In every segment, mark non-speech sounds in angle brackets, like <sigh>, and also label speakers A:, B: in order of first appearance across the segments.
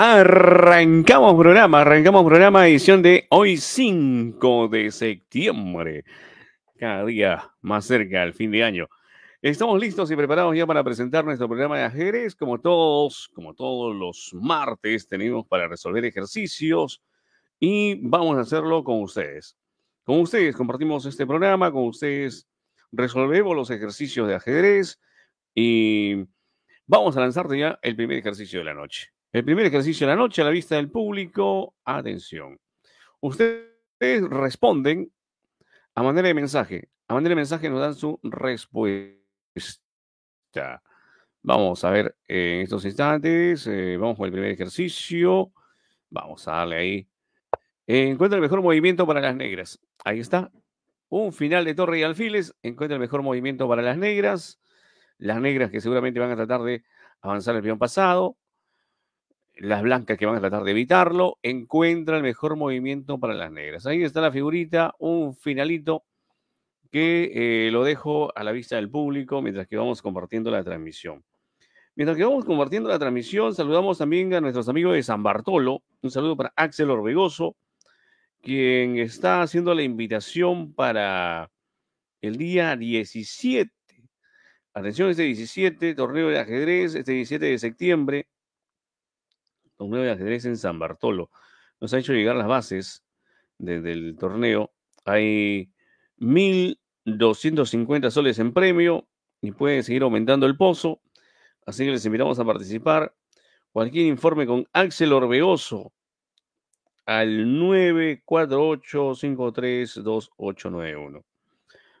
A: Arrancamos programa, arrancamos programa edición de hoy 5 de septiembre. Cada día más cerca al fin de año. Estamos listos y preparados ya para presentar nuestro programa de ajedrez. Como todos, como todos los martes, tenemos para resolver ejercicios y vamos a hacerlo con ustedes. Con ustedes compartimos este programa, con ustedes resolvemos los ejercicios de ajedrez y vamos a lanzarte ya el primer ejercicio de la noche. El primer ejercicio de la noche a la vista del público. Atención. Ustedes responden a manera de mensaje. A manera de mensaje nos dan su respuesta. Vamos a ver eh, en estos instantes. Eh, vamos con el primer ejercicio. Vamos a darle ahí. encuentra el mejor movimiento para las negras. Ahí está. Un final de torre y alfiles. Encuentra el mejor movimiento para las negras. Las negras que seguramente van a tratar de avanzar el peón pasado las blancas que van a tratar de evitarlo, encuentra el mejor movimiento para las negras. Ahí está la figurita, un finalito que eh, lo dejo a la vista del público mientras que vamos compartiendo la transmisión. Mientras que vamos compartiendo la transmisión, saludamos también a nuestros amigos de San Bartolo. Un saludo para Axel Orbegoso, quien está haciendo la invitación para el día 17. Atención, este 17, torneo de ajedrez, este 17 de septiembre, con de ajedrez en San Bartolo. Nos ha hecho llegar las bases desde del torneo. Hay 1.250 soles en premio y pueden seguir aumentando el pozo. Así que les invitamos a participar. Cualquier informe con Axel Orbeoso, al 948-532891.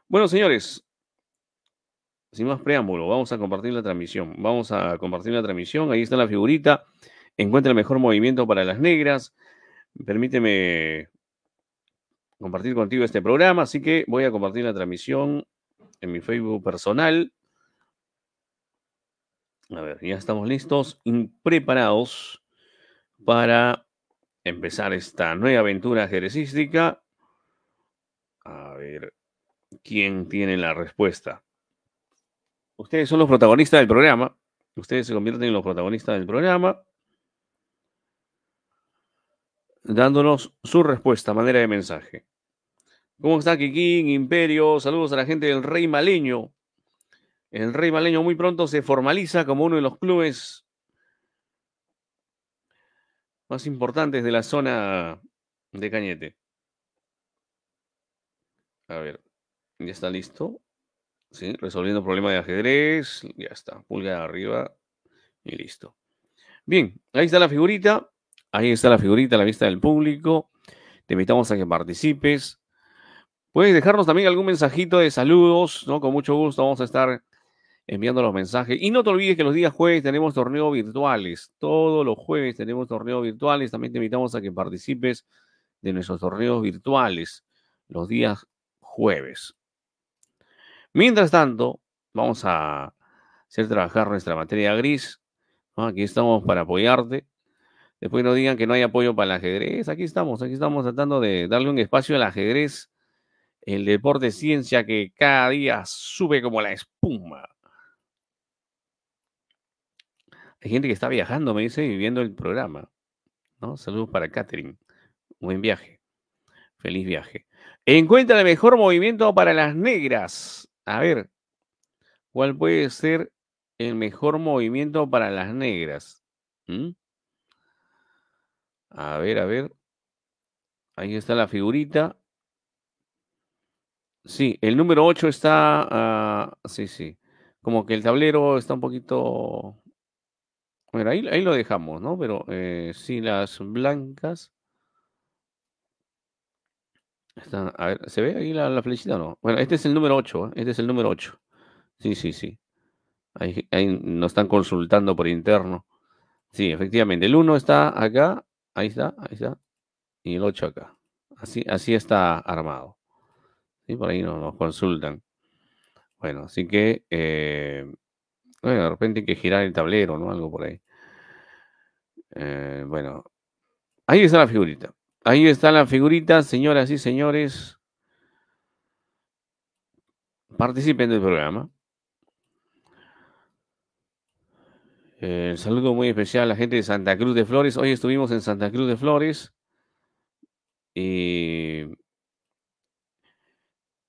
A: Bueno, señores, sin más preámbulo, vamos a compartir la transmisión. Vamos a compartir la transmisión. Ahí está la figurita. Encuentra el mejor movimiento para las negras. Permíteme compartir contigo este programa, así que voy a compartir la transmisión en mi Facebook personal. A ver, ya estamos listos y preparados para empezar esta nueva aventura jeresística. A ver, ¿quién tiene la respuesta? Ustedes son los protagonistas del programa. Ustedes se convierten en los protagonistas del programa dándonos su respuesta, manera de mensaje. ¿Cómo está Kikín, Imperio? Saludos a la gente del Rey Maleño. El Rey Maleño muy pronto se formaliza como uno de los clubes más importantes de la zona de Cañete. A ver, ya está listo. Sí, resolviendo problemas de ajedrez. Ya está, pulga arriba y listo. Bien, ahí está la figurita. Ahí está la figurita la vista del público. Te invitamos a que participes. Puedes dejarnos también algún mensajito de saludos, ¿no? Con mucho gusto vamos a estar enviando los mensajes. Y no te olvides que los días jueves tenemos torneos virtuales. Todos los jueves tenemos torneos virtuales. También te invitamos a que participes de nuestros torneos virtuales los días jueves. Mientras tanto, vamos a hacer trabajar nuestra materia gris. Aquí estamos para apoyarte. Después nos digan que no hay apoyo para el ajedrez. Aquí estamos, aquí estamos tratando de darle un espacio al ajedrez, el deporte ciencia que cada día sube como la espuma. Hay gente que está viajando, me dice, y viendo el programa. ¿no? Saludos para Catherine. Buen viaje. Feliz viaje. Encuentra el mejor movimiento para las negras. A ver, ¿cuál puede ser el mejor movimiento para las negras? ¿Mm? A ver, a ver. Ahí está la figurita. Sí, el número 8 está. Ah, sí, sí. Como que el tablero está un poquito. Bueno, ahí, lo dejamos, ¿no? Pero eh, sí, las blancas. a ver, ¿se ve ahí la, flechita o no? Bueno, este es el número 8, ¿eh? este es el número 8. Sí, sí, sí. Ahí, ahí, nos están consultando por interno. Sí, efectivamente. El 1 está acá Ahí está, ahí está. Y el 8 acá. Así, así está armado. y Por ahí nos, consultan. Bueno, así que eh, de repente hay que girar el tablero, ¿no? Algo por ahí. Eh, bueno, ahí está la figurita. Ahí está la figurita, señoras y señores. Participen del programa. Eh, el saludo muy especial a la gente de Santa Cruz de Flores. Hoy estuvimos en Santa Cruz de Flores. Y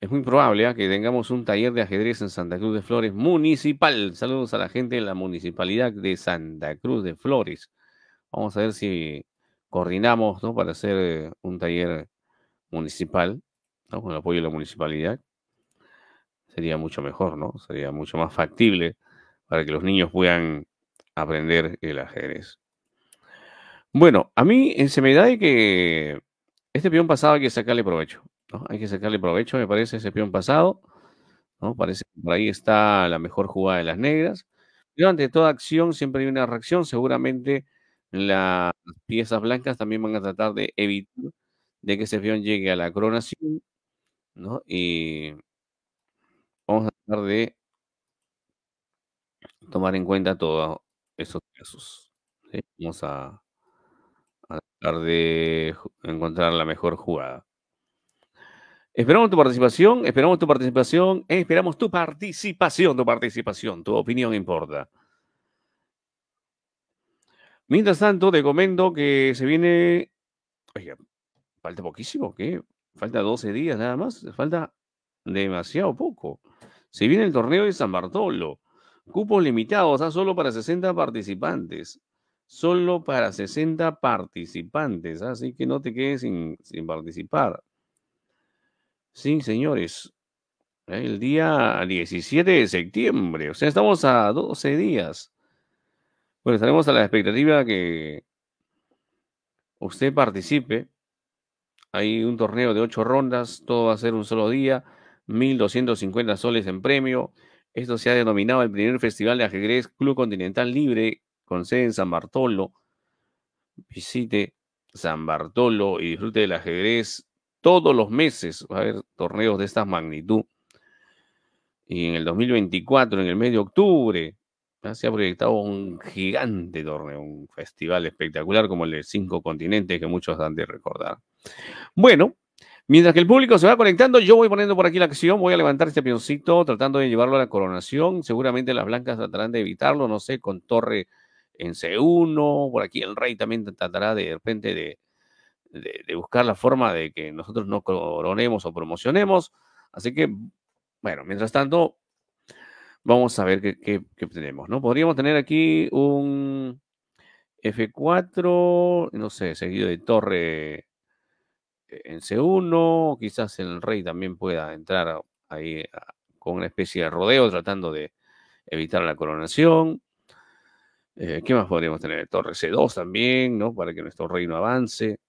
A: es muy probable ¿ah? que tengamos un taller de ajedrez en Santa Cruz de Flores municipal. Saludos a la gente de la municipalidad de Santa Cruz de Flores. Vamos a ver si coordinamos ¿no? para hacer eh, un taller municipal con el apoyo de la municipalidad. Sería mucho mejor, ¿no? Sería mucho más factible para que los niños puedan aprender el ajedrez. Bueno, a mí eh, se me da de que este peón pasado hay que sacarle provecho. Hay que sacarle provecho, me parece, ese peón pasado. ¿no? Parece que por ahí está la mejor jugada de las negras. Pero ante toda acción siempre hay una reacción. Seguramente las piezas blancas también van a tratar de evitar de que ese peón llegue a la coronación. Y vamos a tratar de tomar en cuenta todo, esos casos. Vamos a, a tratar de encontrar la mejor jugada. Esperamos tu participación, esperamos tu participación, esperamos tu participación, tu participación, tu opinión importa. Mientras tanto, te comento que se viene. Oiga, falta poquísimo, ¿qué? Falta 12 días nada más, falta demasiado poco. Se viene el torneo de San Bartolo. Cupos limitados, o sea, solo para 60 participantes. Solo para 60 participantes, así que no te quedes sin, participar. Sí, señores. El día 17 de septiembre, o sea, estamos a 12 días. Bueno, estaremos a la expectativa que usted participe. Hay un torneo de 8 rondas, todo va a ser un solo día, 1.250 soles en premio. Esto se ha denominado el primer Festival de Ajedrez Club Continental Libre, con sede en San Bartolo. Visite San Bartolo y disfrute del ajedrez todos los meses. Va a haber torneos de esta magnitud. Y en el 2024, en el mes de octubre, se ha proyectado un gigante torneo, un festival espectacular como el de cinco continentes que muchos dan de recordar. Bueno, Mientras que el público se va conectando, yo voy poniendo por aquí la acción, voy a levantar este pioncito tratando de llevarlo a la coronación. Seguramente las blancas tratarán de evitarlo, no sé, con torre en C1, por aquí el rey también tratará de, de repente de, de, buscar la forma de que nosotros no coronemos o promocionemos. Así que, bueno, mientras tanto, vamos a ver qué, qué tenemos, ¿no? Podríamos tener aquí un F4, no sé, seguido de torre eh, en C1, quizás el rey también pueda entrar ahí con una especie de rodeo tratando de evitar la coronación. Eh, ¿Qué más podríamos tener? Torre C2 también, ¿no? Para que nuestro reino avance.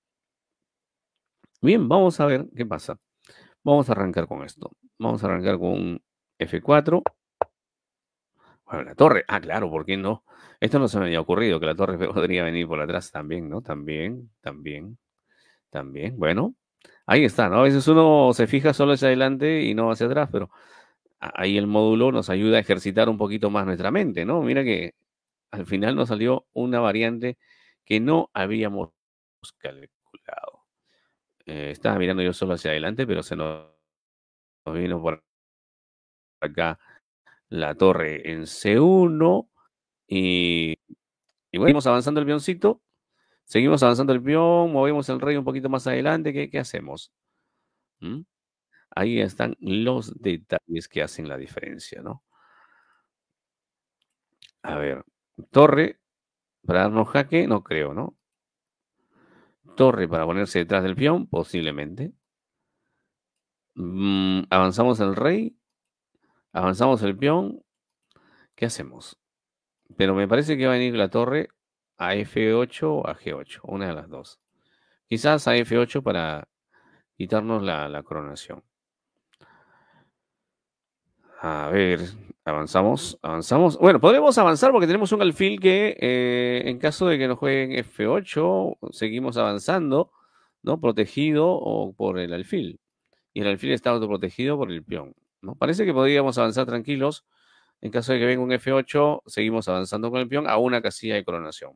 A: Bien, vamos a ver qué pasa. Vamos a arrancar con esto. Vamos a arrancar con F4. Bueno, la torre. Ah, claro, ¿por qué no? Esto no se me había ocurrido, que la torre <laughs> podría venir por atrás también, ¿no? También, también. También, bueno, ahí está, ¿no? A veces uno se fija solo hacia adelante y no hacia atrás, pero ahí el módulo nos ayuda a ejercitar un poquito más nuestra mente, ¿no? Mira que al final nos salió una variante que no habíamos calculado. Eh, estaba mirando yo solo hacia adelante, pero se nos, vino por acá la torre en C1 y, y avanzando el avioncito Seguimos avanzando el peón, movemos el rey un poquito más adelante. ¿Qué, hacemos? ¿Mm? Ahí están los detalles que hacen la diferencia, ¿no? A ver, torre para darnos jaque, no creo, ¿no? Torre para ponerse detrás del peón, posiblemente. Mm, avanzamos el rey, avanzamos el peón. ¿Qué hacemos? Pero me parece que va a venir la torre a F8 o a G8, una de las dos. Quizás a F8 para quitarnos la, coronación. A ver, avanzamos, avanzamos. Bueno, podremos avanzar porque tenemos un alfil que eh, en caso de que nos jueguen F8, seguimos avanzando, ¿no? Protegido o por el alfil. Y el alfil está autoprotegido por el peón, ¿no? Parece que podríamos avanzar tranquilos. En caso de que venga un F8, seguimos avanzando con el peón a una casilla de coronación.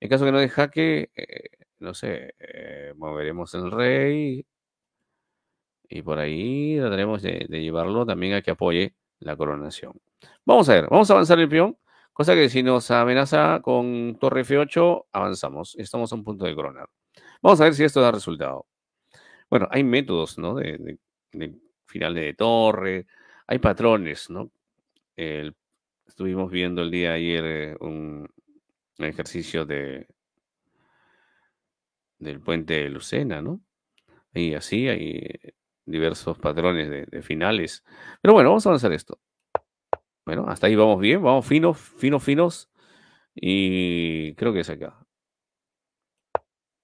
A: En caso que no deja que eh, no sé, eh, moveremos el rey. Y por ahí trataremos de, llevarlo también a que apoye la coronación. Vamos a ver, vamos a avanzar el peón. Cosa que si nos amenaza con torre F8, avanzamos. Estamos a un punto de coronar. Vamos a ver si esto da resultado. Bueno, hay métodos, ¿no? De, final de torre. Hay patrones, ¿no? estuvimos viendo el día de ayer eh, un, el ejercicio de, del puente de Lucena, ¿no? Y así hay diversos patrones de, finales. Pero bueno, vamos a avanzar esto. Bueno, hasta ahí vamos bien, vamos finos, finos, finos. Y creo que es acá.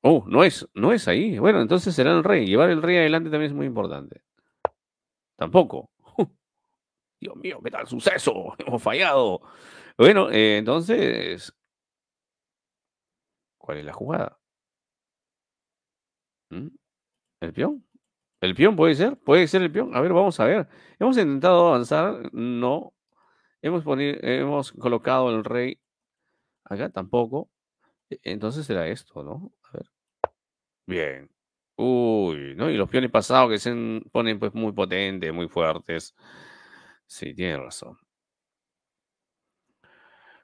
A: Oh, no es, no es ahí. Bueno, entonces será el rey. Llevar el rey adelante también es muy importante. Tampoco. <laughs> Dios mío, qué tal suceso. <laughs> Hemos fallado. Bueno, eh, entonces ¿Cuál es la jugada? ¿Mm? ¿El peón? ¿El peón puede ser? ¿Puede ser el peón? A ver, vamos a ver. Hemos intentado avanzar, no. Hemos, hemos colocado el rey acá, tampoco. E-, entonces será esto, ¿no? A ver. Bien. Uy, ¿no? Y los peones pasados que se ponen pues muy potentes, muy fuertes. Sí, tiene razón.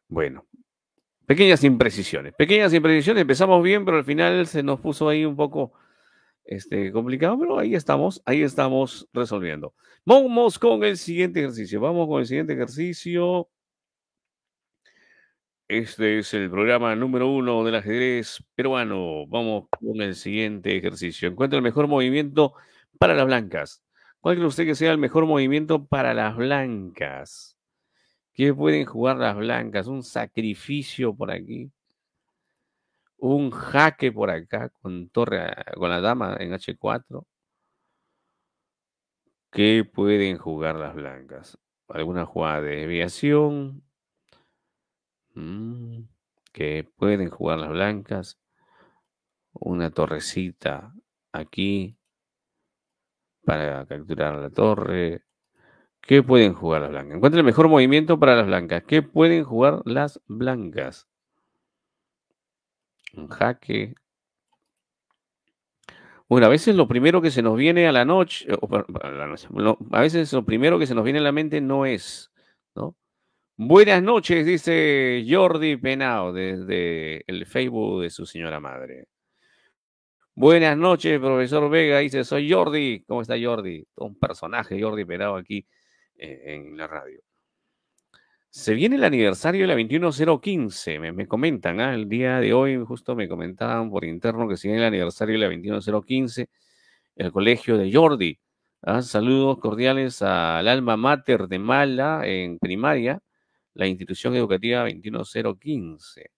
A: Bueno, Pequeñas imprecisiones, pequeñas imprecisiones. Empezamos bien, pero al final se nos puso ahí un poco este, complicado, pero ahí estamos, ahí estamos resolviendo. Vamos con el siguiente ejercicio. Vamos con el siguiente ejercicio. Este es el programa número uno del ajedrez peruano. Vamos con el siguiente ejercicio. Encuentra el mejor movimiento para las blancas. ¿Cuál cree usted que sea el mejor movimiento para las blancas? ¿Qué pueden jugar las blancas? Un sacrificio por aquí. Un jaque por acá con torre, con la dama en H4. ¿Qué pueden jugar las blancas? ¿Alguna jugada de desviación? Mm, ¿Qué pueden jugar las blancas? Una torrecita aquí para capturar la torre. ¿Qué pueden jugar las blancas? Encuentra el mejor movimiento para las blancas. ¿Qué pueden jugar las blancas? Un jaque. Bueno, a veces lo primero que se nos viene a la noche, eh, a, veces lo primero que se nos viene a la mente no es, ¿no? Buenas noches, dice Jordi Penao desde el Facebook de su señora madre. Buenas noches, profesor Vega, dice, soy Jordi. ¿Cómo está Jordi? Un personaje, Jordi Penao aquí e-, en la radio. Se viene el aniversario de la 21015, me, me comentan, ¿ah? el día de hoy justo me comentaban por interno que se viene el aniversario de la 21015, el colegio de Jordi. ¿ah? Saludos cordiales al alma mater de Mala en primaria, la institución educativa 21015.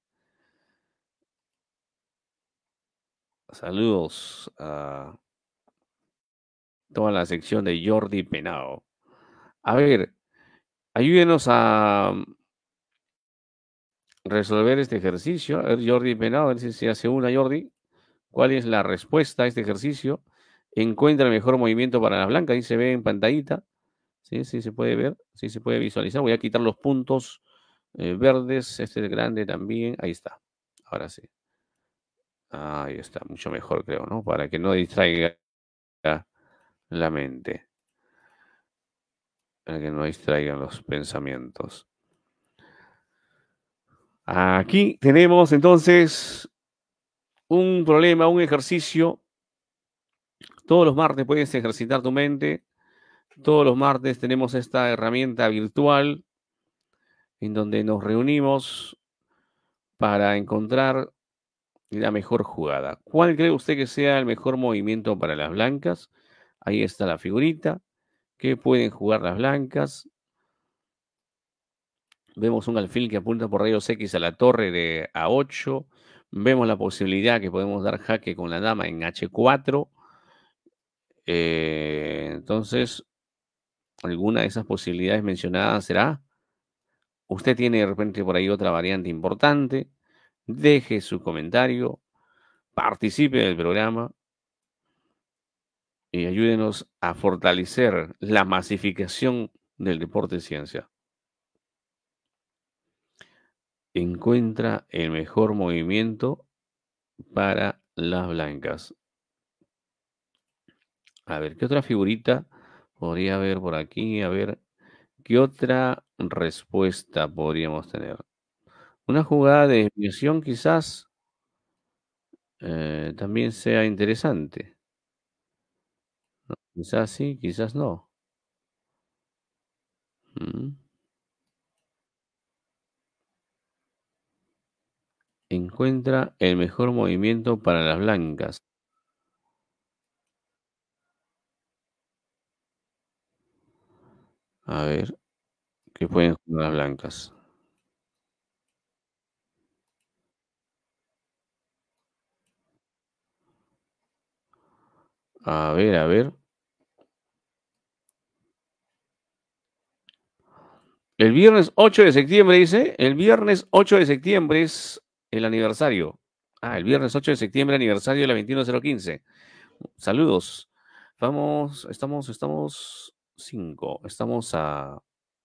A: Saludos a toda la sección de Jordi Penao. A ver, ayúdenos a mm, resolver este ejercicio. A ver, Jordi Penado, a ver si se hace una, Jordi. ¿Cuál es la respuesta a este ejercicio? Encuentra el mejor movimiento para la blanca. Ahí se ve en pantallita. Sí, sí se puede ver, sí se puede visualizar. Voy a quitar los puntos eh, verdes. Este es grande también. Ahí está. Ahora sí. Ahí está. Mucho mejor, creo, ¿no? Para que no distraiga la mente para que no distraigan los pensamientos. Aquí tenemos entonces un problema, un ejercicio. Todos los martes puedes ejercitar tu mente. Todos los martes tenemos esta herramienta virtual en donde nos reunimos para encontrar la mejor jugada. ¿Cuál cree usted que sea el mejor movimiento para las blancas? Ahí está la figurita que pueden jugar las blancas. Vemos un alfil que apunta por rayos X a la torre de A8. Vemos la posibilidad que podemos dar jaque con la dama en H4. Eh, entonces, alguna de esas posibilidades mencionadas será. Usted tiene de repente por ahí otra variante importante. Deje su comentario. Participe del programa y eh, ayúdenos a fortalecer la masificación del deporte y ciencia. Encuentra el mejor movimiento para las blancas. A ver, ¿qué otra figurita podría haber por aquí? A ver, ¿qué otra respuesta podríamos tener? Una jugada de desviación quizás eh, también sea interesante. Quizás sí, quizás no. Encuentra el mejor movimiento para las blancas. A ver, ¿qué pueden jugar las blancas? A ver, a ver. El viernes 8 de septiembre, dice. El viernes 8 de septiembre es el aniversario. Ah, el viernes 8 de septiembre, aniversario de la 21015. Saludos. Vamos, estamos, estamos 5. Estamos a,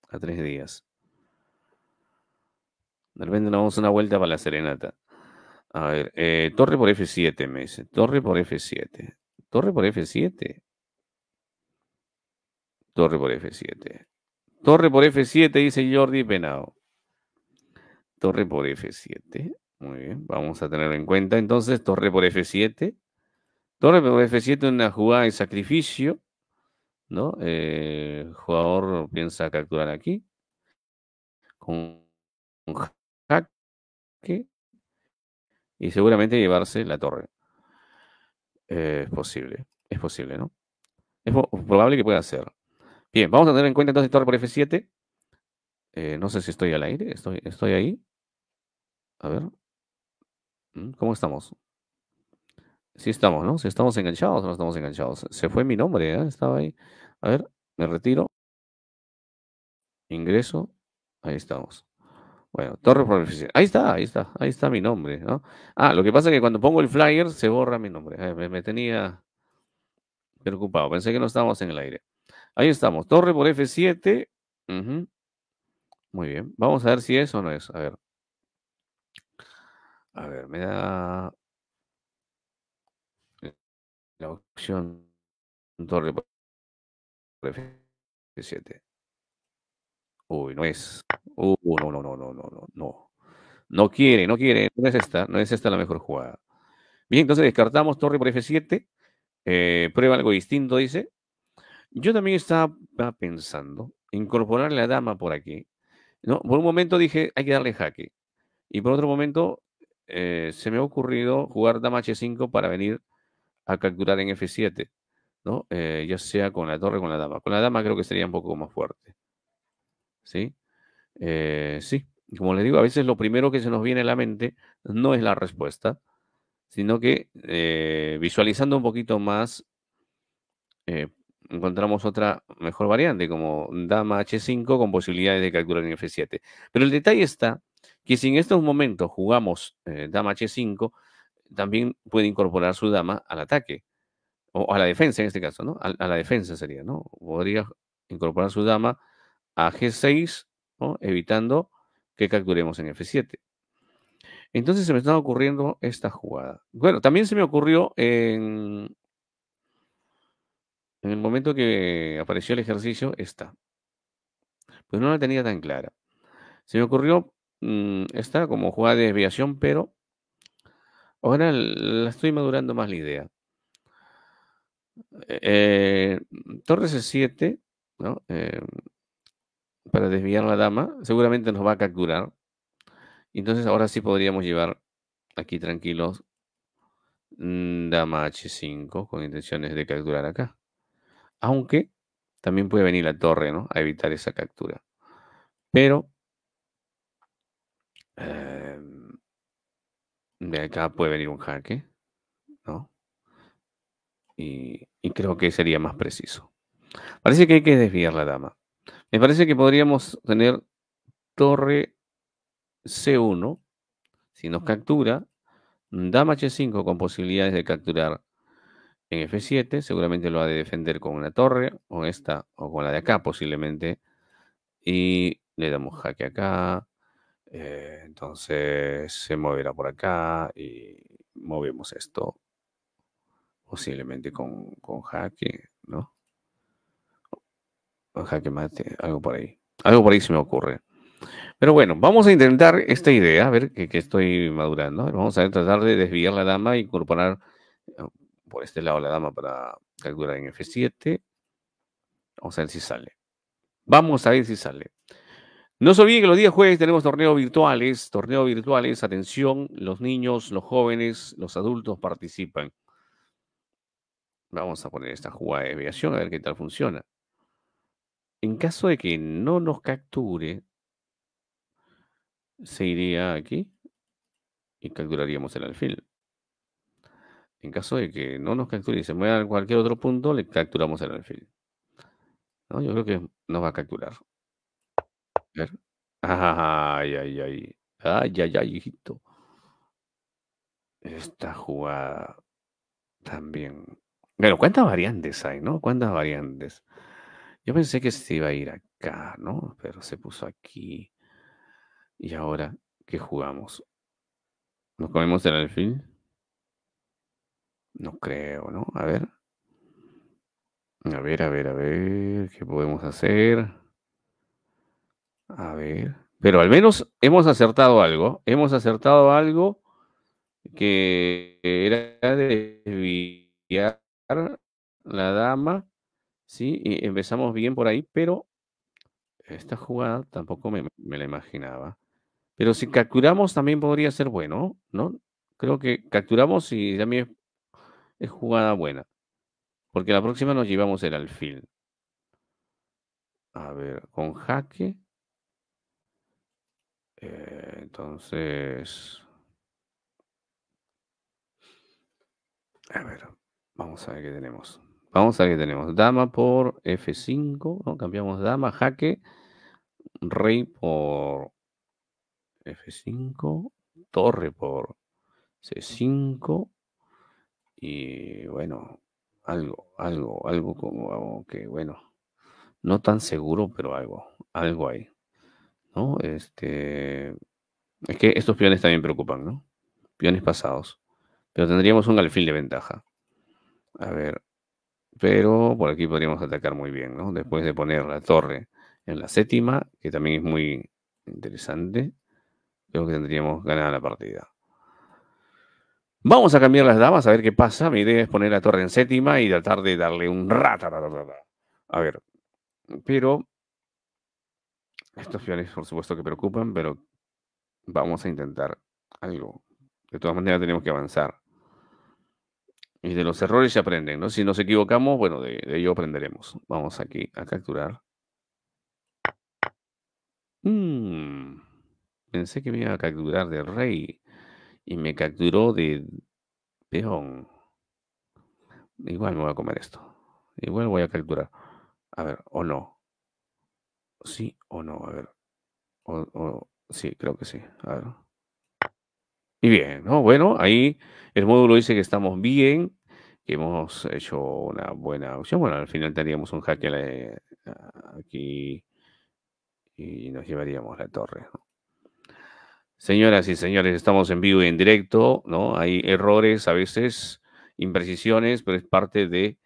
A: a tres días. De repente nos damos una vuelta para la serenata. A ver, eh, torre por F7, me dice. Torre por F7. Torre por F7. Torre por F7. Torre por F7, dice Jordi Penado. Torre por F7. Muy bien, vamos a tenerlo en cuenta. Entonces, torre por F7. Torre por F7, una jugada de sacrificio. ¿no? Eh, el jugador piensa capturar aquí. Con un jaque. Y seguramente llevarse la torre. Eh, es posible. Es posible, ¿no? Es probable que pueda hacerlo. Bien, vamos a tener en cuenta entonces torre por F7. Eh, no sé si estoy al aire, estoy, estoy ahí. A ver. Mm, ¿Cómo estamos? Sí estamos, ¿no? Si estamos enganchados o no estamos enganchados. Se fue mi nombre, ¿eh? Estaba ahí. A ver, me retiro. Ingreso. Ahí estamos. Bueno, torre por F7. Ahí está, ahí está, ahí está mi nombre, ¿no? Ah, lo que pasa es que cuando pongo el flyer se borra mi nombre. Eh, me, me tenía preocupado. Pensé que no estábamos en el aire. Ahí estamos. Torre por F7. Muy bien. Vamos a ver si es o no es. A ver. A ver, me da la opción torre por F7. Uy, no es. Uh, no, no, no, no, no, no, no. quiere, no quiere. No es esta, no es esta la mejor jugada. Bien, entonces descartamos torre por F7. Eh, prueba algo distinto, dice. Yo también estaba pensando incorporar la dama por aquí. ¿no? Por un momento dije, hay que darle jaque. Y por otro momento eh, se me ha ocurrido jugar dama h5 para venir a capturar en f7. ¿no? Eh, ya sea con la torre o con la dama. Con la dama creo que sería un poco más fuerte. ¿Sí? Eh, sí. Como les digo, a veces lo primero que se nos viene a la mente no es la respuesta, sino que visualizando un poquito más encontramos otra mejor variante como dama h5 con posibilidades de capturar en f7. Pero el detalle está que si en estos momentos jugamos eh, dama h5, también puede incorporar su dama al ataque, o a la defensa en este caso, ¿no? A, la defensa sería, ¿no? Podría incorporar su dama a g6, ¿no? evitando que capturemos en f7. Entonces se me está ocurriendo esta jugada. Bueno, también se me ocurrió en en el momento que apareció el ejercicio, está, Pues no la tenía tan clara. Se me ocurrió mm, esta como jugada de desviación, pero ahora la estoy madurando más la idea. Eh, eh, mm, torres C7, eh, para desviar la dama, seguramente nos va a capturar. Entonces ahora sí podríamos llevar aquí tranquilos mm, dama H5 con intenciones de capturar acá. Aunque también puede venir la torre, ¿no? A evitar esa captura. Pero em, de acá puede venir un jaque, ¿no? Y, y, creo que sería más preciso. Parece que hay que desviar la dama. Me parece que podríamos tener torre C1. Si nos captura, dama H5 con posibilidades de capturar en F7, seguramente lo ha de defender con una torre, o esta, o con la de acá posiblemente, y le damos jaque acá, eh, entonces se moverá por acá y movemos esto posiblemente con, jaque, ¿no? O jaque mate, algo por ahí. Algo por ahí se me ocurre. Pero bueno, vamos a intentar esta idea, a ver que, que estoy madurando. Vamos a tratar de desviar la dama e incorporar por este lado la dama para capturar en F7. Vamos a ver si sale. Vamos a ver si sale. No se olviden que los días jueves tenemos torneos virtuales. Torneos virtuales, atención, los niños, los jóvenes, los adultos participan. Vamos a poner esta jugada de aviación, a ver qué tal funciona. En caso de que no nos capture, se iría aquí y capturaríamos el alfil. En caso de que no nos capture y se mueva a cualquier otro punto, le capturamos el alfil. ¿No? Yo creo que nos va a capturar. Ay, ay, ay. Ay, ay, ay, hijito. Esta jugada también. Pero ¿cuántas variantes hay, no? ¿Cuántas variantes? Yo pensé que se iba a ir acá, ¿no? Pero se puso aquí. Y ahora, ¿qué jugamos? ¿Nos comemos el alfil? No creo, ¿no? A ver. A ver, a ver, a ver. ¿Qué podemos hacer? A ver. Pero al menos hemos acertado algo. Hemos acertado algo que era desviar la dama. Sí, y empezamos bien por ahí, pero esta jugada tampoco me, me la imaginaba. Pero si capturamos también podría ser bueno, ¿no? Creo que capturamos y también es jugada buena. Porque la próxima nos llevamos el alfil. A ver, con jaque. Eh, entonces. A ver, vamos a ver qué tenemos. Vamos a ver qué tenemos. Dama por F5. ¿no? Cambiamos dama, jaque. Rey por F5. Torre por C5 y bueno, algo, algo, algo como que bueno, no tan seguro, pero algo, algo hay, ¿no? Este, es que estos peones también preocupan, ¿no? Peones pasados, pero tendríamos un alfil de ventaja. A ver, pero por aquí podríamos atacar muy bien, ¿no? Después de poner la torre en la séptima, que también es muy interesante, creo que tendríamos ganada la partida. Vamos a cambiar las damas, a ver qué pasa. Mi idea es poner la torre en séptima y tratar de darle un rata. A ver, pero estos peones, por supuesto, que preocupan, pero vamos a intentar algo. De todas maneras, tenemos que avanzar. Y de los errores se aprenden, ¿no? Si nos equivocamos, bueno, de, ello aprenderemos. Vamos aquí a capturar. Mm. pensé que me iba a capturar de rey y me capturó de peón. Igual me voy a comer esto. Igual voy a capturar. A ver, o no. Sí o no, a ver. O, sí, creo que sí. A ver. Y bien, ¿no? Bueno, ahí el módulo dice que estamos bien, que hemos hecho una buena opción. Bueno, al final tendríamos un hacker eh, aquí y nos llevaríamos la torre. ¿no? Señoras y señores, estamos en vivo y en directo, ¿no? Hay errores a veces, imprecisiones, pero es parte de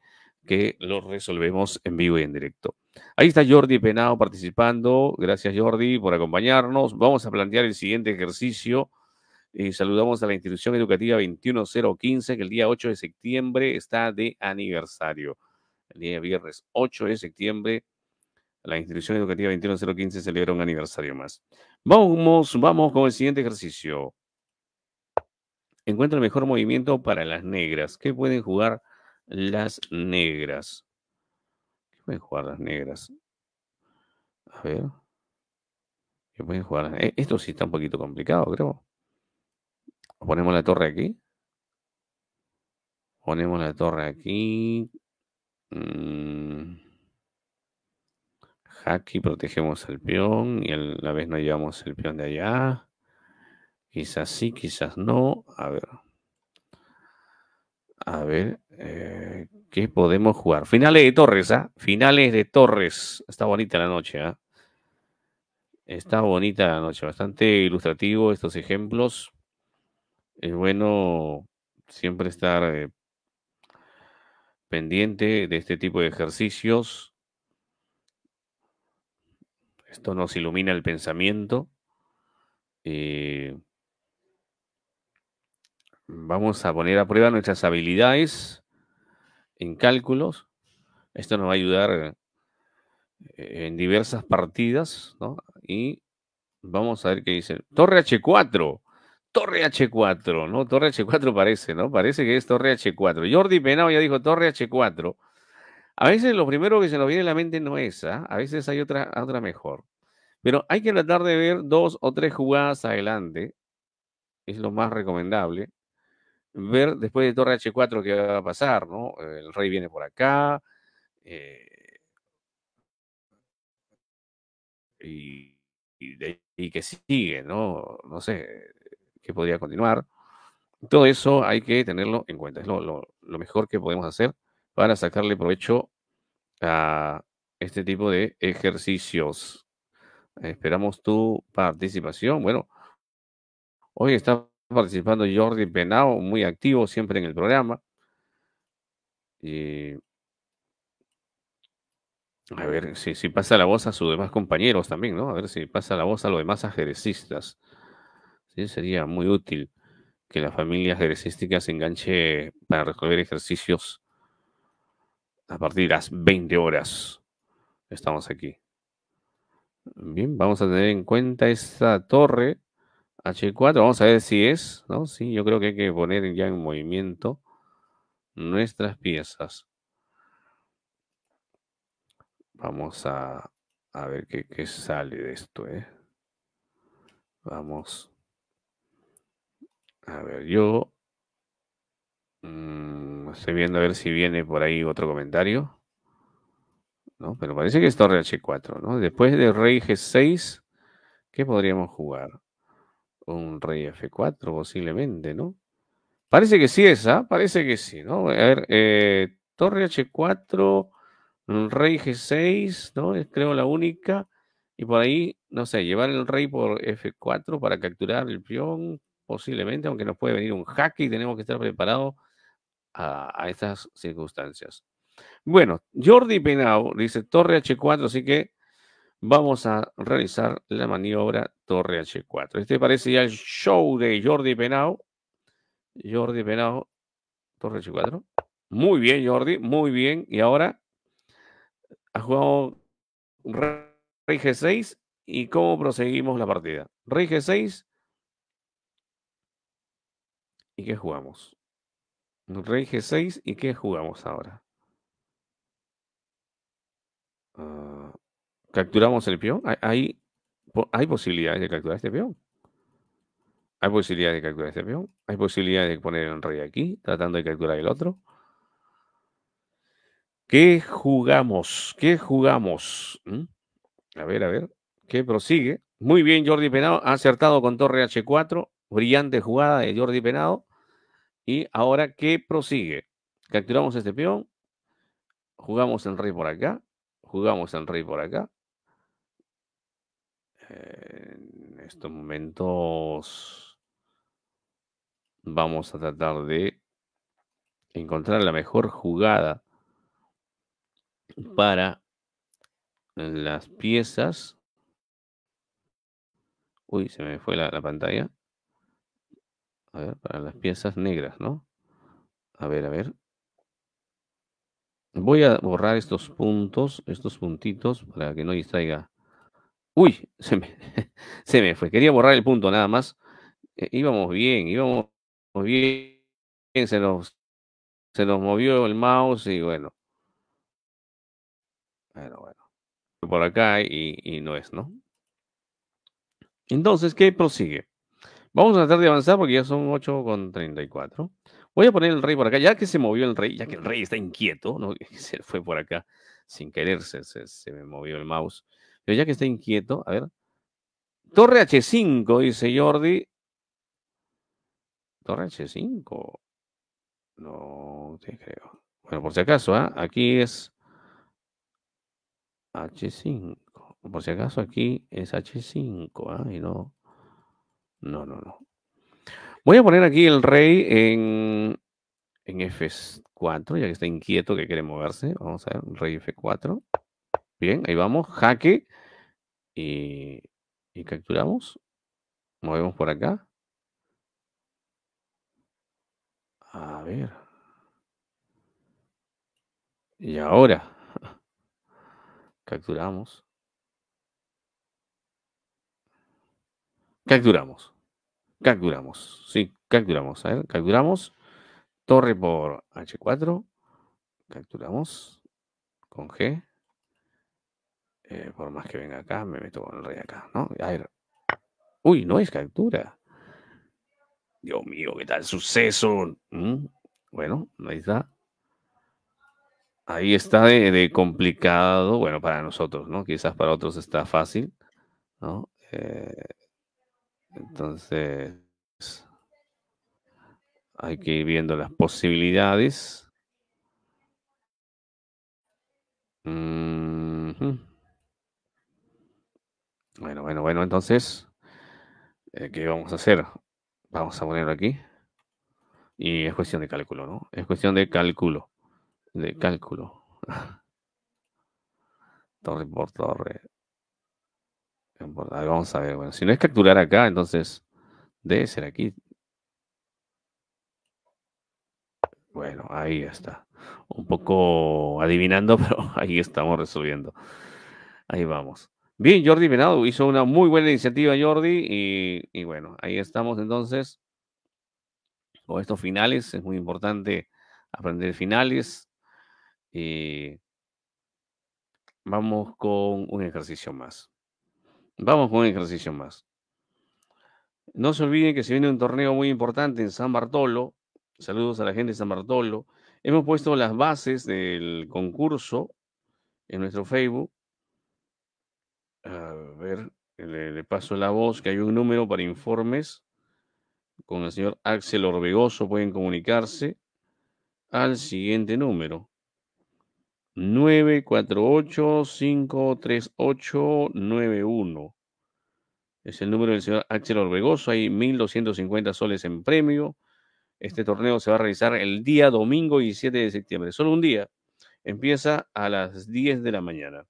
A: que lo resolvemos en vivo y en directo. Ahí está Jordi Penao participando. Gracias Jordi por acompañarnos. Vamos a plantear el siguiente ejercicio. Y eh, saludamos a la institución educativa 21015 que el día 8 de septiembre está de aniversario. El día viernes 8 de septiembre la institución educativa 21015 celebra un aniversario más. Vamos, vamos con el siguiente ejercicio. Encuentra el mejor movimiento para las negras. ¿Qué pueden jugar las negras? ¿Qué pueden jugar las negras? A ver. ¿Qué pueden jugar? Eh, esto sí está un poquito complicado, creo. Ponemos la torre aquí. Ponemos la torre aquí. mmm Aquí protegemos al peón y a la vez no llevamos el peón de allá. Quizás sí, quizás no. A ver. A ver, eh, ¿qué podemos jugar? Finales de Torres, ¿ah? Finales de Torres. Está bonita la noche, ¿ah? Está bonita la noche. Bastante ilustrativo estos ejemplos. Es bueno siempre estar eh, pendiente de este tipo de ejercicios esto nos ilumina el pensamiento. Eh, vamos a poner a prueba nuestras habilidades en cálculos. Esto nos va a ayudar eh, en diversas partidas, Y vamos a ver qué dice. Torre H4. Torre H4, ¿no? Torre H4 parece, ¿no? Parece que es Torre H4. Jordi Penao ya dijo Torre H4. A veces lo primero que se nos viene a la mente no es esa, ¿ah? a veces hay otra, otra mejor. Pero hay que tratar de ver dos o tres jugadas adelante, es lo más recomendable. Ver después de Torre H4 qué va a pasar, ¿no? El rey viene por acá. Eh, y, que sigue, ¿no? No sé, qué podría continuar. Todo eso hay que tenerlo en cuenta, es lo mejor que podemos hacer para sacarle provecho a este tipo de ejercicios. Esperamos tu participación. Bueno, hoy está participando Jordi Penao, muy activo siempre en el programa. a ver si, pasa la voz a sus demás compañeros también, ¿no? A ver si pasa la voz a los demás ajerecistas. sería muy útil que la familia ajerecística se enganche para resolver ejercicios a partir de las 20 horas. Estamos aquí. Bien, vamos a tener en cuenta esta torre H4. Vamos a ver si es, ¿no? Sí, yo creo que hay que poner ya en movimiento nuestras piezas. Vamos a, ver qué, qué, sale de esto, ¿eh? Vamos. A ver, yo Mm, estoy viendo a ver si viene por ahí otro comentario. ¿No? Pero parece que es torre H4, ¿no? Después de rey G6, ¿qué podríamos jugar? Un rey F4 posiblemente, ¿no? Parece que sí esa, ¿ah? parece que sí, ¿no? A ver, eh, torre H4, rey G6, ¿no? Es creo la única. Y por ahí, no sé, llevar el rey por F4 para capturar el peón, posiblemente, aunque nos puede venir un jaque y tenemos que estar preparados a, estas circunstancias. Bueno, Jordi Penao dice torre H4, así que vamos a realizar la maniobra torre H4. Este parece ya el show de Jordi Penao. Jordi Penao, torre H4. Muy bien, Jordi, muy bien. Y ahora ha jugado rey G6 y cómo proseguimos la partida. Rey G6. ¿Y que jugamos? Rey G6 y qué jugamos ahora. Ah, ¿Capturamos el peón? ¿Hay, hay, posibilidades de capturar este peón. Hay posibilidades de capturar este peón. Hay posibilidades de poner un rey aquí, tratando de capturar el otro. ¿Qué jugamos? ¿Qué jugamos? ¿Mm? A ver, a ver. ¿Qué prosigue? Muy bien, Jordi Penado. Ha acertado con torre H4. Brillante jugada de Jordi Penado. Y ahora, ¿qué prosigue? Capturamos este peón, jugamos el rey por acá, jugamos el rey por acá. En estos momentos vamos a tratar de encontrar la mejor jugada para las piezas. Uy, se me fue la, la pantalla. A ver, para las piezas negras, ¿no? A ver, a ver. Voy a borrar estos puntos, estos puntitos, para que no distraiga. Uy, <laughs> se me, se me fue. Quería borrar el punto nada más. Eh, íbamos bien, íbamos bien. Se nos, se nos movió el mouse y bueno. Bueno, bueno. Por acá y no es, ¿no? Entonces, ¿qué prosigue? Vamos a tratar de avanzar porque ya son 8 con 34. Voy a poner el rey por acá, ya que se movió el rey, ya que el rey está inquieto, ¿no? <laughs> se fue por acá sin quererse. se, me movió el mouse. Pero ya que está inquieto, a ver. Torre H5, dice Jordi. Torre H5. No te creo. Bueno, por si acaso, ¿ah? aquí es H5. Por si acaso, aquí es H5, ¿ah? y no no, no, no. Voy a poner aquí el rey en, en F4, ya que está inquieto, que quiere moverse. Vamos a ver, rey F4. Bien, ahí vamos, jaque. Y, y capturamos. Movemos por acá. A ver. Y ahora. <laughs> Capturamos. Capturamos. Capturamos, Sí, calculamos. A ver, calculamos. Torre por H4. capturamos, Con G. Eh, por más que venga acá, me meto con el rey acá, ¿no? A ver. Uy, no es captura. Dios mío, qué tal suceso. ¿Mm? Bueno, ahí está. Ahí está de, complicado, bueno, para nosotros, ¿no? Quizás para otros está fácil, ¿no? Eh, entonces, hay que ir viendo las posibilidades. Bueno, bueno, bueno, entonces, eh, ¿qué vamos a hacer? Vamos a ponerlo aquí. Y es cuestión de cálculo, ¿no? Es cuestión de cálculo. De cálculo. <laughs> torre por torre vamos a ver. Bueno, si no es capturar acá, entonces debe ser aquí. Bueno, ahí está. Un poco adivinando, <laughs> pero ahí estamos resolviendo. Ahí vamos. Bien, Jordi Venado hizo una muy buena iniciativa, Jordi. Y, y bueno, ahí estamos entonces. Con estos finales, es muy importante aprender finales. Y vamos con un ejercicio más. Vamos con un ejercicio más. No se olviden que se viene un torneo muy importante en San Bartolo. Saludos a la gente de San Bartolo. Hemos puesto las bases del concurso en nuestro Facebook. A ver, le, paso la voz, que hay un número para informes. Con el señor Axel Orbegoso pueden comunicarse al siguiente número. 948-538-91. Es el número del señor Axel Orbegoso. Hay 1.250 soles en premio. Este torneo se va a realizar el día domingo y 7 de septiembre. Solo un día. Empieza a las 10 de la mañana.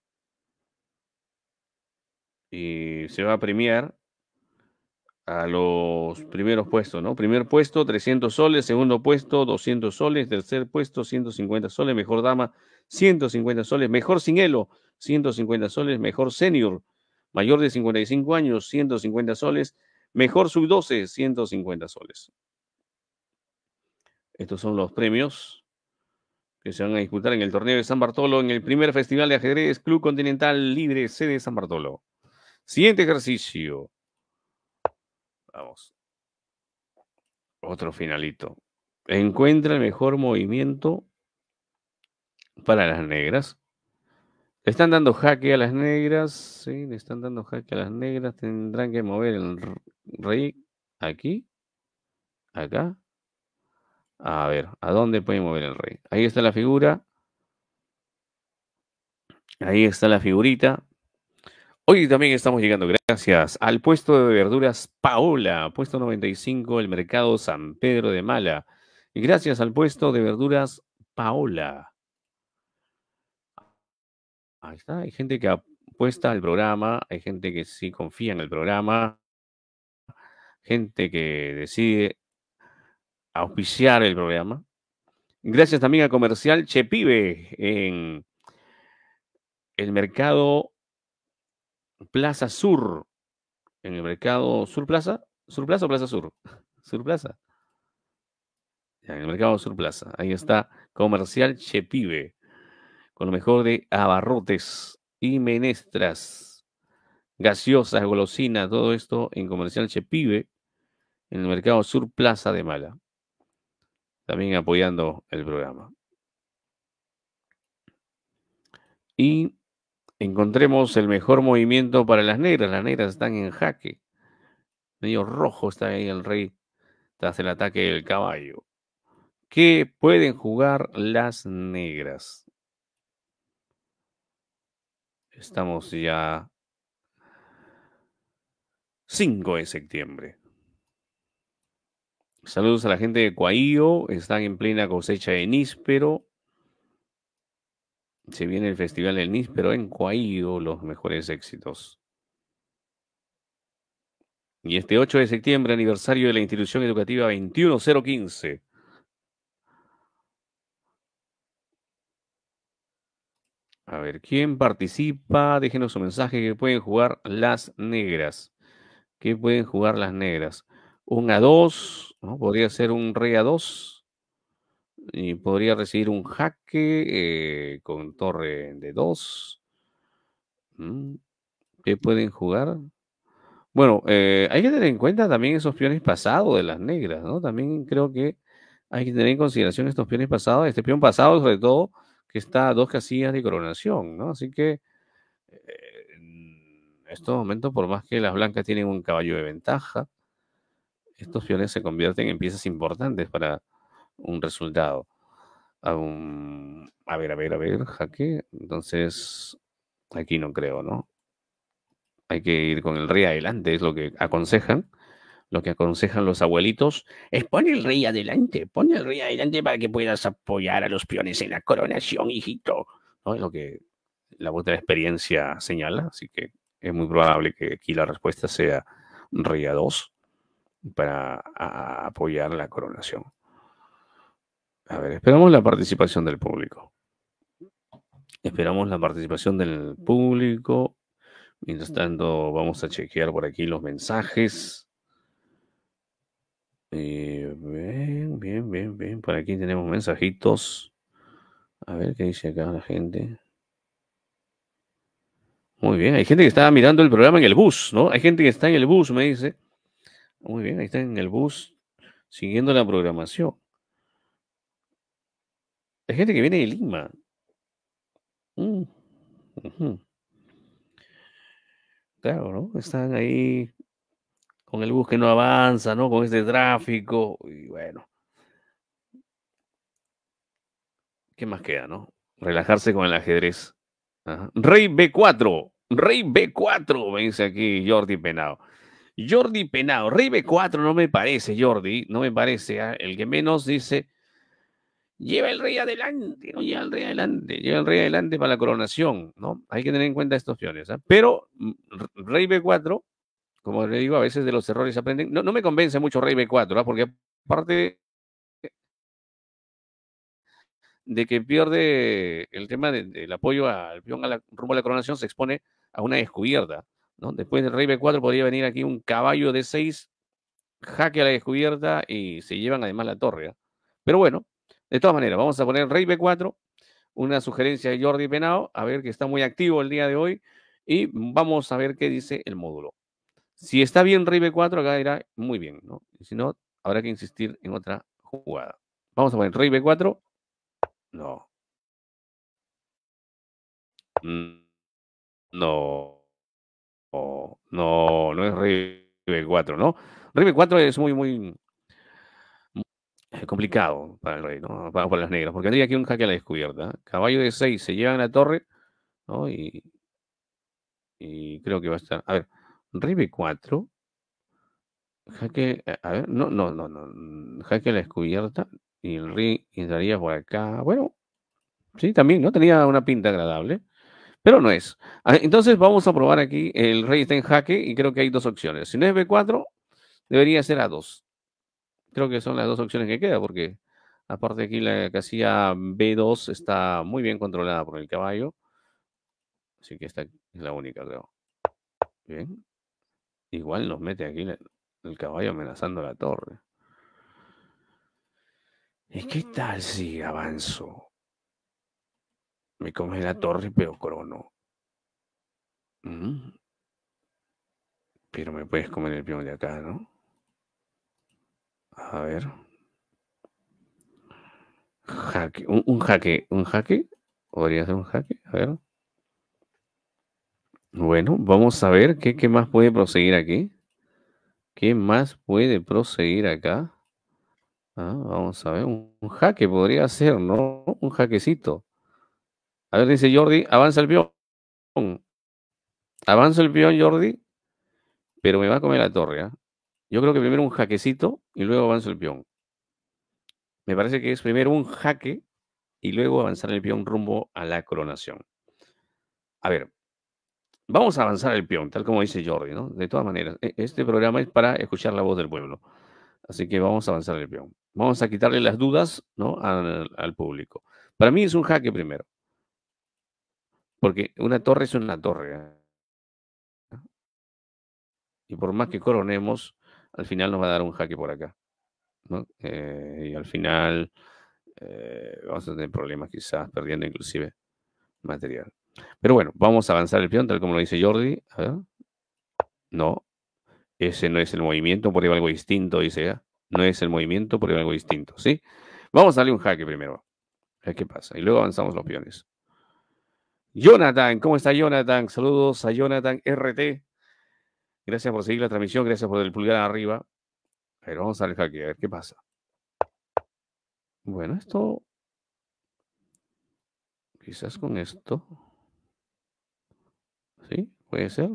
A: Y se va a premiar a los primeros puestos, ¿no? Primer puesto, 300 soles, segundo puesto, 200 soles, tercer puesto, 150 soles, mejor dama, 150 soles, mejor elo 150 soles, mejor senior, mayor de 55 años, 150 soles, mejor sub-12, 150 soles. Estos son los premios que se van a disputar en el torneo de San Bartolo, en el primer Festival de Ajedrez Club Continental Libre, sede de San Bartolo. Siguiente ejercicio. Vamos. Otro finalito. Encuentra el mejor movimiento para las negras. Le están dando jaque a las negras. Sí, le están dando jaque a las negras. Tendrán que mover el rey aquí. Acá. A ver, ¿a dónde puede mover el rey? Ahí está la figura. Ahí está la figurita. Hoy también estamos llegando, gracias, al puesto de verduras Paola, puesto 95, el mercado San Pedro de Mala. Y gracias al puesto de verduras Paola. Ahí está, hay gente que apuesta al programa, hay gente que sí confía en el programa, gente que decide auspiciar el programa. Gracias también a Comercial Chepibe en el mercado Plaza Sur, en el mercado Sur Plaza, Sur Plaza o Plaza Sur, <laughs> Sur Plaza. En el mercado Sur Plaza, ahí está Comercial Chepibe, con lo mejor de abarrotes y menestras, gaseosas, golosinas, todo esto en Comercial Chepibe, en el mercado Sur Plaza de Mala. También apoyando el programa. Y encontremos el mejor movimiento para las negras. Las negras están en jaque. Medio rojo está ahí el rey tras el ataque del caballo. ¿Qué pueden jugar las negras? Estamos ya 5 de septiembre. Saludos a la gente de Cuahío. Están en plena cosecha de níspero. Se viene el Festival del NIS, pero en Cuaído, los mejores éxitos. Y este 8 de septiembre, aniversario de la institución educativa 21015. A ver, ¿quién participa? Déjenos un mensaje que pueden jugar las negras. ¿Qué pueden jugar las negras? Un a dos, Podría ser un Rey a dos y podría recibir un jaque eh, con torre de 2. Mm, ¿Qué pueden jugar? Bueno, eh, hay que tener en cuenta también esos peones pasados de las negras, ¿no? También creo que hay que tener en consideración estos peones pasados, este peón pasado sobre todo que está a dos casillas de coronación, ¿no? Así que eh, en estos momentos, por más que las blancas tienen un caballo de ventaja, estos peones se convierten en piezas importantes para un resultado. a ver, a ver, a ver, jaque. Entonces, aquí no creo, ¿no? Hay que ir con el rey adelante, es lo que aconsejan. Lo que aconsejan los abuelitos es pon el rey adelante, pon el rey adelante para que puedas apoyar a los peones en la coronación, hijito. Es lo que la voz experiencia señala, así que es muy probable que aquí la respuesta sea rey a dos para apoyar la coronación. A ver, esperamos la participación del público. Esperamos la participación del público. Mientras tanto, vamos a chequear por aquí los mensajes. Eh, bien, bien, bien, bien. Por aquí tenemos mensajitos. A ver qué dice acá la gente. Muy bien, hay gente que está mirando el programa en el bus, ¿no? Hay gente que está en el bus, me dice. Muy bien, ahí está en el bus, siguiendo la programación. Hay gente que viene de Lima. Mm, claro, ¿no? Están ahí con el bus que no avanza, ¿no? Con este tráfico. Y bueno. ¿Qué más queda, no? Relajarse con el ajedrez. Rey B4. Rey B4, me dice aquí Jordi Penado. Jordi Penado. Rey B4 no me parece, Jordi. No me parece. Ah, el que menos dice lleva el rey adelante, no lleva el rey adelante, lleva el rey adelante para la coronación, ¿no? Hay que tener en cuenta estos opciones. ¿ah? Pero mm, rey B4, como le digo, a veces de los errores aprenden. No, me convence mucho rey B4, ¿ah? porque aparte de que pierde el tema del apoyo al peón a rumbo a la coronación, se expone a una descubierta. ¿no? Después del rey B4 podría venir aquí un caballo de 6, jaque a la descubierta y se llevan además la torre. ¿ah? Pero bueno, de todas maneras, vamos a poner Rey B4, una sugerencia de Jordi Penao, a ver que está muy activo el día de hoy, y vamos a ver qué dice el módulo. Si está bien Rey B4, acá irá muy bien, ¿no? Y si no, habrá que insistir en otra jugada. Vamos a poner Rey B4. No. No. No, no es Rey B4, ¿no? Rey B4 es muy, muy, complicado para el rey, ¿no? Para, los negros, porque tendría aquí un jaque a la descubierta. ¿eh? Caballo de 6, se lleva a la torre, Y, creo que va a estar. A ver, rey B4. Jaque, eh, a ver, no, no, no, no. Mm, jaque a la descubierta. Y el rey entraría por acá. Bueno, sí, también, ¿no? Tenía una pinta agradable pero no es. Ah, entonces vamos a probar aquí, el rey está en jaque y creo que hay dos opciones. Si no es B4, debería ser A2 creo que son las dos opciones que queda, porque aparte aquí la casilla B2 está muy bien controlada por el caballo. Así que esta es la única, creo. Bien. Igual nos mete aquí el caballo amenazando la torre. ¿Y qué tal si avanzo? Me come la torre, pero crono. Mm. Pero me puedes comer el peón de acá, ¿no? A ver. un, jaque, un jaque. Podría ser un jaque. A ver. Bueno, vamos a ver qué, más puede proseguir aquí. ¿Qué más puede proseguir acá? Ah, vamos a ver, un, jaque podría ser, ¿no? Un jaquecito. A ver, dice Jordi, avanza el peón. Avanza el peón, Jordi, pero me va a comer la torre. ¿eh? Yo creo que primero un jaquecito y luego avanza el peón. Me parece que es primero un jaque y luego avanzar el peón rumbo a la coronación. A ver, vamos a avanzar el peón, tal como dice Jordi, ¿no? De todas maneras, e, este programa es para escuchar la voz del pueblo. Así que vamos a avanzar el peón. Vamos a quitarle las dudas, ¿no? Al, público. Para mí es un jaque primero. Porque una torre es una torre. ¿eh? Y por más que coronemos, al final nos va a dar un jaque por acá. ¿no? Eh, y al final eh, vamos a tener problemas quizás perdiendo inclusive material. Pero bueno, vamos a avanzar el peón, tal como lo dice Jordi. ¿ah? No, ese no es el movimiento, por algo distinto, dice. ya. No es el movimiento, por algo distinto, ¿sí? Vamos a darle un jaque primero. A ver qué pasa. Y luego avanzamos los peones. Jonathan, ¿cómo está Jonathan? Saludos a Jonathan RT. Gracias por seguir la transmisión, gracias por el pulgar arriba. Pero vamos dejar aquí a ver qué pasa. Bueno, esto. Quizás con esto. ¿Sí? ¿Puede ser?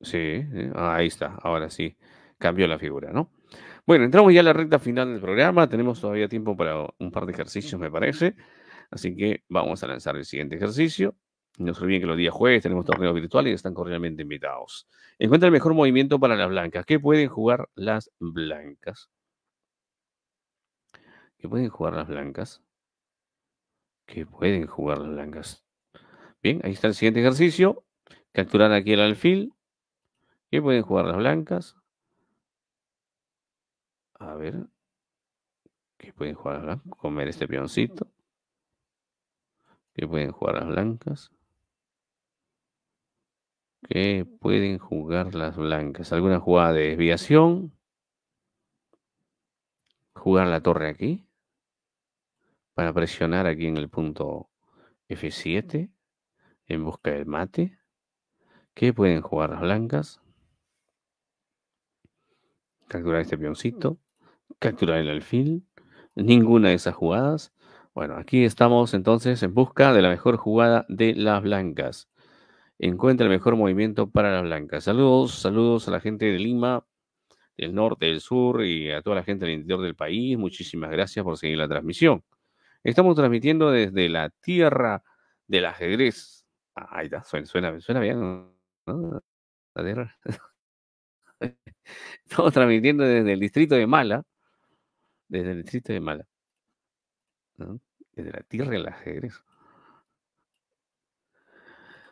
A: Sí, ahí está, ahora sí. Cambió la figura, ¿no? Bueno, entramos ya a la recta final del programa. Tenemos todavía tiempo para un par de ejercicios, me parece. Así que vamos a lanzar el siguiente ejercicio. No se olviden que los días jueves tenemos torneos virtuales y están cordialmente invitados. Encuentra el mejor movimiento para las blancas. ¿Qué pueden jugar las blancas? ¿Qué pueden jugar las blancas? ¿Qué pueden jugar las blancas? Bien, ahí está el siguiente ejercicio. Capturar aquí el alfil. ¿Qué pueden jugar las blancas? A ver. ¿Qué pueden jugar las blancas? Comer este peoncito. ¿Qué pueden jugar las blancas? ¿Qué pueden jugar las blancas. ¿Alguna jugada de desviación? Jugar la torre aquí. Para presionar aquí en el punto F7. En busca del mate. ¿Qué pueden jugar las blancas? Capturar este peoncito. Capturar el alfil. Ninguna de esas jugadas. Bueno, aquí estamos entonces en busca de la mejor jugada de las blancas encuentra el mejor movimiento para las blancas. Saludos, saludos a la gente de Lima, del norte, del sur y a toda la gente del interior del país. Muchísimas gracias por seguir la transmisión. Estamos transmitiendo desde la tierra del ajedrez. Ah, ahí está, suena, suena, bien. ¿no? <laughs> Estamos transmitiendo desde el distrito de Mala. Desde el distrito de Mala. Desde la tierra del ajedrez.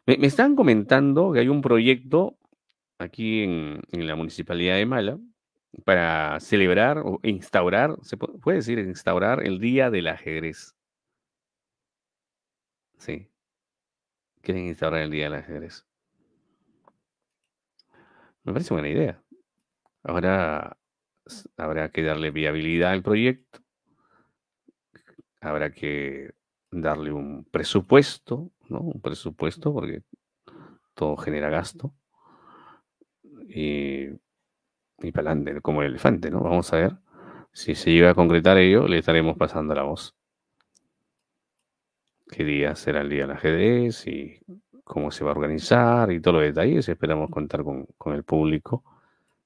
A: Me, están comentando que hay un proyecto aquí en, la municipalidad de Mala para celebrar o instaurar, se puede, puede decir instaurar el Día del Ajedrez. Sí. Quieren instaurar el Día del Ajedrez. Me parece buena idea. Ahora habrá que darle viabilidad al proyecto. Habrá que darle un presupuesto. Un presupuesto, porque todo genera gasto. Y, para adelante, como el elefante, ¿no? Vamos a ver si se llega a concretar ello, le estaremos pasando la voz. ¿Qué día será el día la ajedrez? Y cómo se va a organizar y todos los detalles. Esperamos contar con, con el público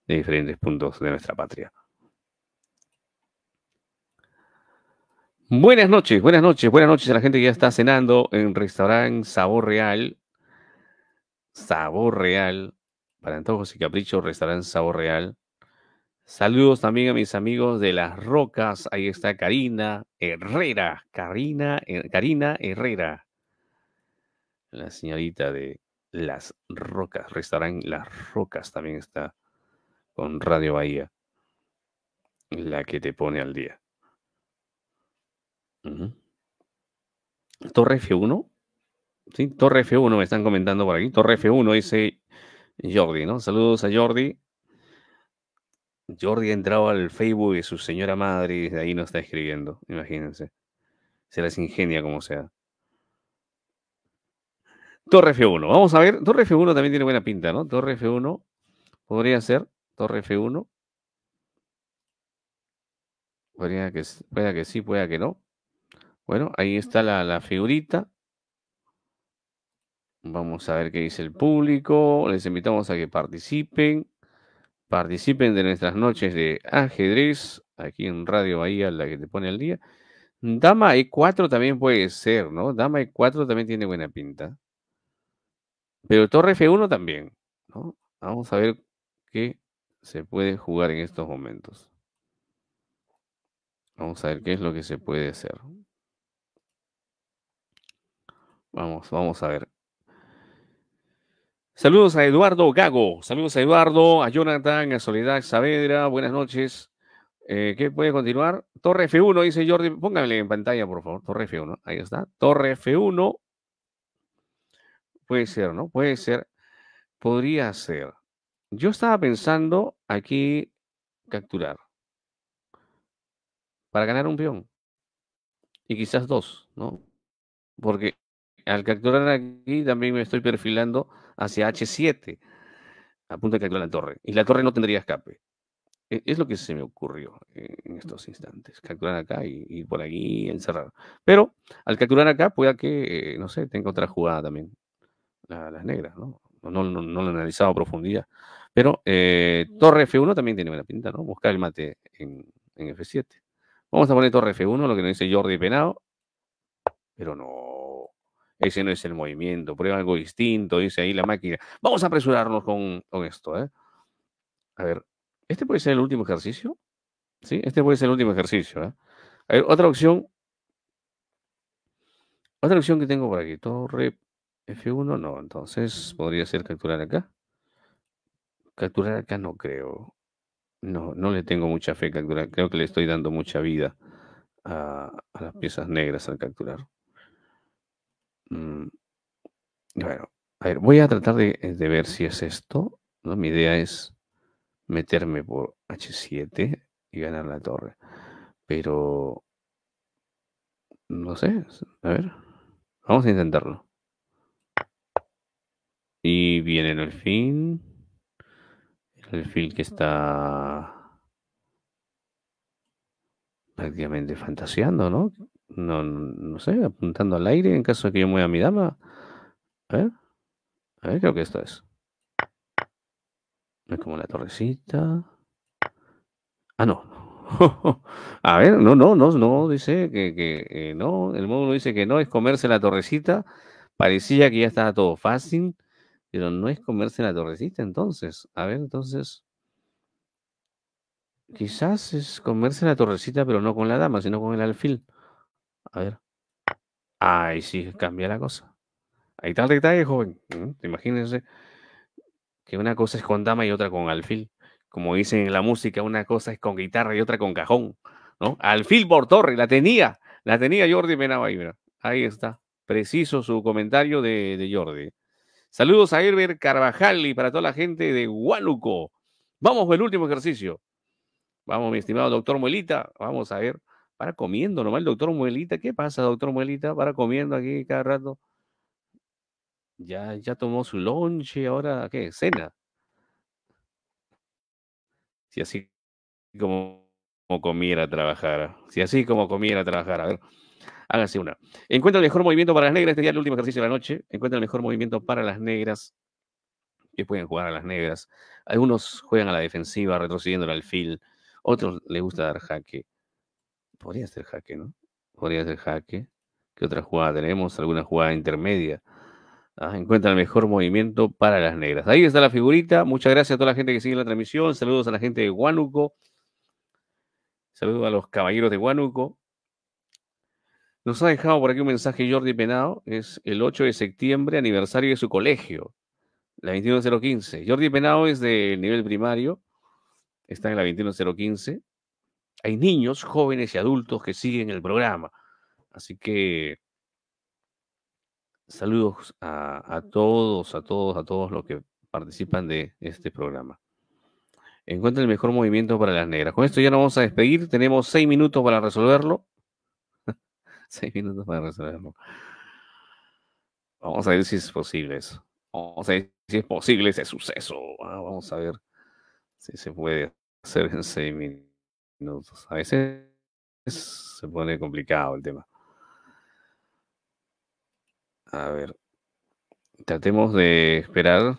A: de diferentes puntos de nuestra patria. Buenas noches, buenas noches, buenas noches a la gente que ya está cenando en Restaurant Sabor Real. Sabor Real. Para antojos y caprichos, restaurante Sabor Real. Saludos también a mis amigos de Las Rocas. Ahí está Karina Herrera. Karina, eh, Karina Herrera. La señorita de Las Rocas. Restaurante Las Rocas también está con Radio Bahía. La que te pone al día. Torre F1. Torre F1 me están comentando por aquí. Torre F1 dice Jordi, ¿no? Saludos a Jordi. Jordi ha entrado al Facebook de su señora madre y desde ahí no está escribiendo. Imagínense. Se las ingenia como sea. Torre F1. Vamos a ver. Torre F1 también tiene buena pinta, ¿no? Torre F1. Podría ser. Torre F1. Podría que, pueda que sí, pueda que no. Bueno, ahí está la, figurita. Vamos a ver qué dice el público. Les invitamos a que participen. Participen de nuestras noches de ajedrez aquí en Radio Bahía, la que te pone al día. Dama E4 también puede ser, ¿no? Dama E4 también tiene buena pinta. Pero Torre F1 también, ¿no? Vamos a ver qué se puede jugar en estos momentos. Vamos a ver qué es lo que se puede hacer. Vamos, vamos a ver. Saludos a Eduardo Gago, saludos a Eduardo, a Jonathan, a Soledad Saavedra, buenas noches. Eh, ¿Qué puede continuar? Torre F1, dice Jordi, pónganle en pantalla, por favor, Torre F1, ahí está, Torre F1. Puede ser, ¿no? Puede ser, podría ser. Yo estaba pensando aquí capturar para ganar un peón y quizás dos, ¿no? Porque al capturar aquí también me estoy perfilando hacia H7, a punto de capturar la torre. Y la torre no tendría escape. E, es lo que se me ocurrió en estos instantes. Capturar acá y, por aquí encerrar. Pero al capturar acá, pueda que, eh, no sé, tenga otra jugada también. las negras, ¿no? No, lo he analizado a profundidad. Pero eh, torre F1 también tiene buena pinta, ¿no? Buscar el mate en, F7. Vamos a poner torre F1, lo que nos dice Jordi Penado. Pero no. Ese no es el movimiento, prueba algo distinto, dice ahí la máquina. Vamos a apresurarnos con, esto, ¿eh? A ver, ¿este puede ser el último ejercicio? Sí, este puede ser el último ejercicio, ¿eh? A ver, otra opción. Otra opción que tengo por aquí, torre F1, no, entonces podría ser capturar acá. Capturar acá no creo. No, no le tengo mucha fe capturar. Creo que le estoy dando mucha vida a las piezas negras al capturar. Mm, a ver, voy a tratar eh, de, ver si es esto. ¿no? Mi idea es meterme por H7 y ganar la torre. Pero... No sé, a ver. Vamos a intentarlo. Y viene el fin El fin que está prácticamente fantaseando, ¿no? No, no sé, apuntando al aire en caso de que yo mueva mi dama. A ver. A ver, creo que esto es. Es como la torrecita. Ah, no. <laughs> a ver, no, no, no, no, dice que, eh, no. El módulo dice que no, es comerse la torrecita. Parecía que ya estaba todo fácil, pero no es comerse la torrecita entonces. A ver, entonces. Quizás es comerse la torrecita, pero no con la dama, sino con el alfil. A ver. Ahí sí cambia la cosa. Ahí está el detalle, joven. Mm, imagínense que una cosa es con dama y otra con alfil. Como dicen en la música, una cosa es con guitarra y otra con cajón. ¿no? Alfil por torre, la tenía. La tenía Jordi Menaba ahí, está. Preciso su comentario de, Jordi. Saludos a Herbert Carvajal y para toda la gente de Huánuco. Vamos con el último ejercicio. Vamos, mi estimado doctor Muelita. Vamos a ver para comiendo, nomás el doctor Muelita, ¿qué pasa, doctor Muelita? Para comiendo aquí cada rato. Ya, ya tomó su lonche. ahora, ¿qué? Cena. Si así como, como comiera, trabajara. Si así como comiera, trabajara. A ver, hágase una. Encuentra el mejor movimiento para las negras. Este día el último ejercicio de la noche. Encuentra el mejor movimiento para las negras que pueden jugar a las negras. Algunos juegan a la defensiva, retrocediendo el alfil. Otros les gusta dar jaque Podría ser jaque, ¿no? Podría ser jaque. ¿Qué otra jugada tenemos? ¿Alguna jugada intermedia? Ah, encuentra el mejor movimiento para las negras. Ahí está la figurita. Muchas gracias a toda la gente que sigue la transmisión. Saludos a la gente de Huánuco. Saludos a los caballeros de Huánuco. Nos ha dejado por aquí un mensaje Jordi Penao. Es el 8 de septiembre, aniversario de su colegio, la 21015. Jordi Penao es del nivel primario. Está en la 21015 hay niños, jóvenes y adultos que siguen el programa. Así que saludos a, todos, a todos, a todos los que participan de este programa. Encuentra el mejor movimiento para las negras. Con esto ya nos vamos a despedir. Tenemos seis minutos para resolverlo. <laughs> seis minutos para resolverlo. Vamos a ver si es posible eso. Vamos a ver si es posible ese suceso. ¿ah? Vamos a ver si se puede hacer en seis minutos. Pues, a veces se pone complicado el tema. A ver, tratemos de esperar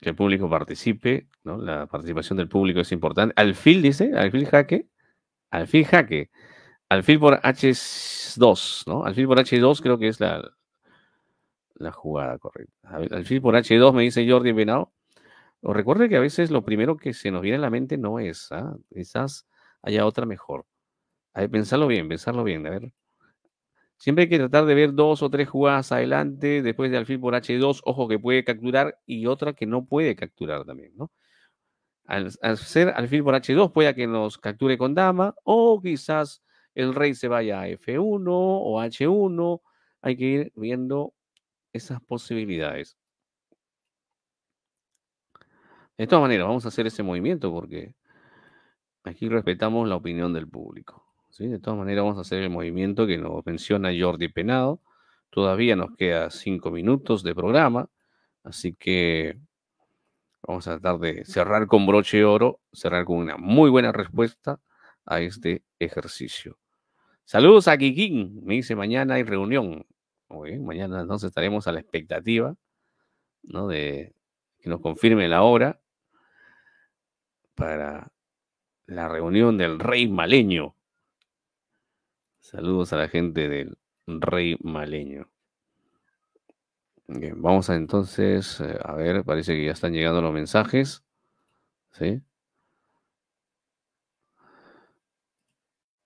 A: que el público participe, ¿no? La participación del público es importante. Alfil dice, alfil jaque, alfil jaque, alfil por H2, ¿no? Alfil por H2 creo que es la, la jugada correcta. Alfil por H2 me dice Jordi Venado. Os recuerde que a veces lo primero que se nos viene a la mente no es, ¿ah? Quizás haya otra mejor. Hay pensarlo bien, pensarlo bien, a ver. Siempre hay que tratar de ver dos o tres jugadas adelante, después de alfil por H2, ojo que puede capturar y otra que no puede capturar también, ¿no? Al, al ser alfil por H2, puede que nos capture con dama, o quizás el rey se vaya a F1 o H1. Hay que ir viendo esas posibilidades. De todas maneras, vamos a hacer ese movimiento porque Aquí respetamos la opinión del público. De todas maneras, vamos a hacer el movimiento que nos menciona Jordi Penado. Todavía nos queda cinco minutos de programa, así que vamos a tratar de cerrar con broche de oro, cerrar con una muy buena respuesta a este ejercicio. Saludos a Kikín, me dice mañana hay reunión. mañana entonces estaremos a la expectativa de que nos confirme la hora para la reunión del rey maleño. Saludos a la gente del rey maleño. Bien, vamos entonces, eh, a ver, parece que ya están llegando los mensajes. ¿Sí?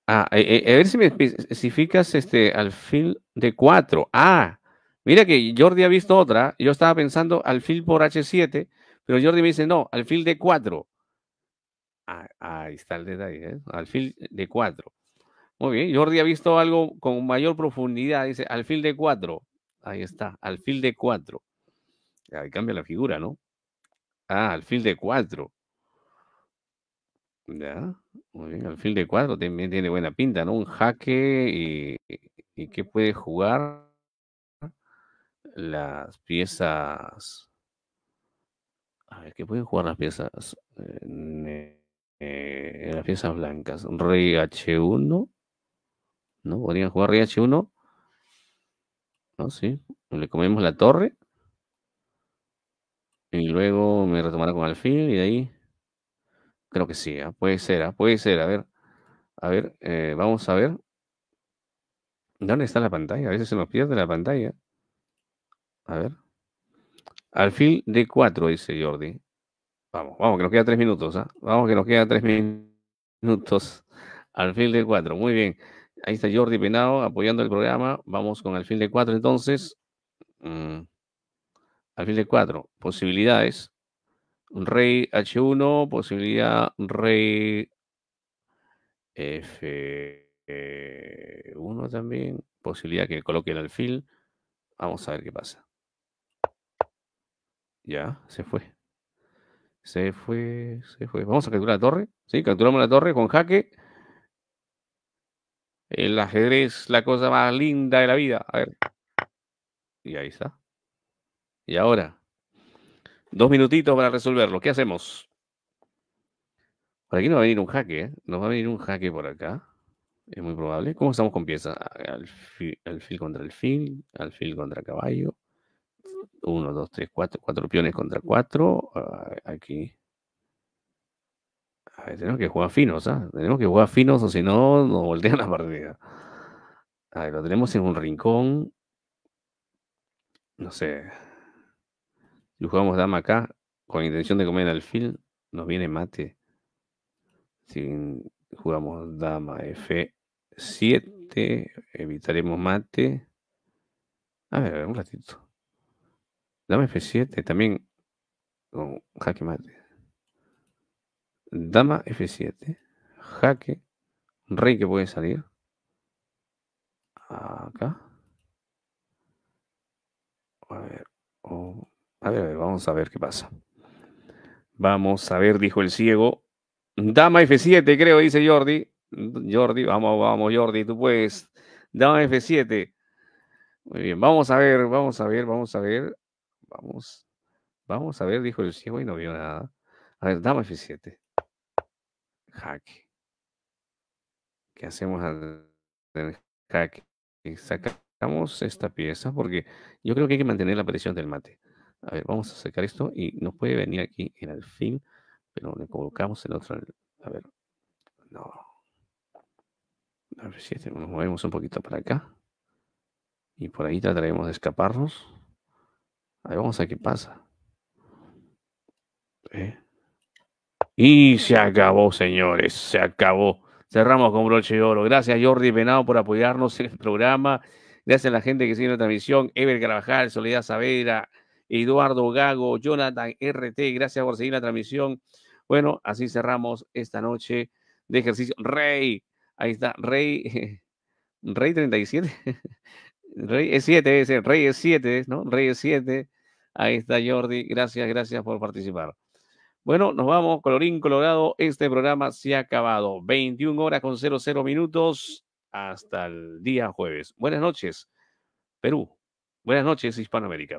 A: Ah, eh, eh, a ver si me especificas este alfil de 4. Ah, mira que Jordi ha visto otra. Yo estaba pensando al alfil por H7, pero Jordi me dice no, alfil de 4 ahí está el detalle, ¿eh? alfil de cuatro. Muy bien, Jordi ha visto algo con mayor profundidad, dice alfil de cuatro. Ahí está, alfil de cuatro. Ahí cambia la figura, ¿no? Ah, alfil de cuatro. Ya, muy bien, alfil de cuatro. también tiene buena pinta, ¿no? Un jaque y, y que puede jugar las piezas. A ver, ¿qué pueden jugar las piezas? Eh, en eh, las piezas blancas. Rey H1. ¿No? Podrían jugar Rey H1. ¿No? Sí. Le comemos la torre. Y luego me retomará con alfil y de ahí. Creo que sí, ¿ah? puede ser, ¿ah? puede ser. A ver, a ver, eh, vamos a ver. ¿Dónde está la pantalla? A veces se nos pierde la pantalla. A ver. Alfil D4, dice Jordi. Vamos, vamos, que nos queda tres minutos. ¿ah? Vamos, que nos queda tres minutos. Alfil de cuatro. Muy bien. Ahí está Jordi Penao apoyando el programa. Vamos con el de cuatro entonces. Alfil mm. Al de cuatro. Posibilidades. Rey H1, posibilidad Rey F1 también. Posibilidad que coloque el alfil. Vamos a ver qué pasa. Ya, se fue. Se fue, se fue. Vamos a capturar la torre. Sí, capturamos la torre con jaque. El ajedrez, la cosa más linda de la vida. A ver. Y ahí está. Y ahora, dos minutitos para resolverlo. ¿Qué hacemos? Por aquí nos va a venir un jaque, ¿eh? Nos va a venir un jaque por acá. Es muy probable. ¿Cómo estamos con piezas? Al alfil contra Al alfil contra caballo. 1, 2, 3, 4, 4 piones contra 4. Ah, aquí. tenemos que jugar finos, ¿ah? Tenemos que jugar finos o si no, nos voltean <laughs> la partida. A ver, lo tenemos en un rincón. No sé. Si jugamos dama acá, con intención de comer alfil, nos viene mate. Si jugamos dama F7, evitaremos mate. A ver, un ratito. Dama F7 también oh, jaque mate. Dama F7, jaque, rey que puede salir. Acá. A ver, oh, a ver, a ver, vamos a ver qué pasa. Vamos a ver, dijo el ciego. Dama F7, creo, dice Jordi. Jordi, vamos, vamos, Jordi, tú puedes. Dama F7. Muy bien, vamos a ver, vamos a ver, vamos a ver. Vamos, vamos a ver, dijo el ciego y no vio nada. A ver, dame F7. Hack. ¿Qué hacemos al jaque? Sacamos esta pieza porque yo creo que hay que mantener la presión del mate. A ver, vamos a sacar esto y nos puede venir aquí en el fin, pero le colocamos el otro. A ver, no. F7, nos movemos un poquito para acá. Y por ahí trataremos de escaparnos vamos a ver qué pasa. Y se acabó, señores, se acabó. Cerramos con broche de oro. Gracias, Jordi Venado, por apoyarnos en el programa. Gracias a la gente que sigue la transmisión. Ever Carvajal, Soledad Savera, Eduardo Gago, Jonathan RT. Gracias por seguir la transmisión. Bueno, así cerramos esta noche de ejercicio. Rey, ahí está, Rey, <laughs> Rey 37. Rey es 7, es el Rey 7, ¿no? Rey 7. Ahí está Jordi. Gracias, gracias por participar. Bueno, nos vamos, colorín colorado. Este programa se ha acabado. 21 horas con 00 minutos hasta el día jueves. Buenas noches, Perú. Buenas noches, Hispanoamérica.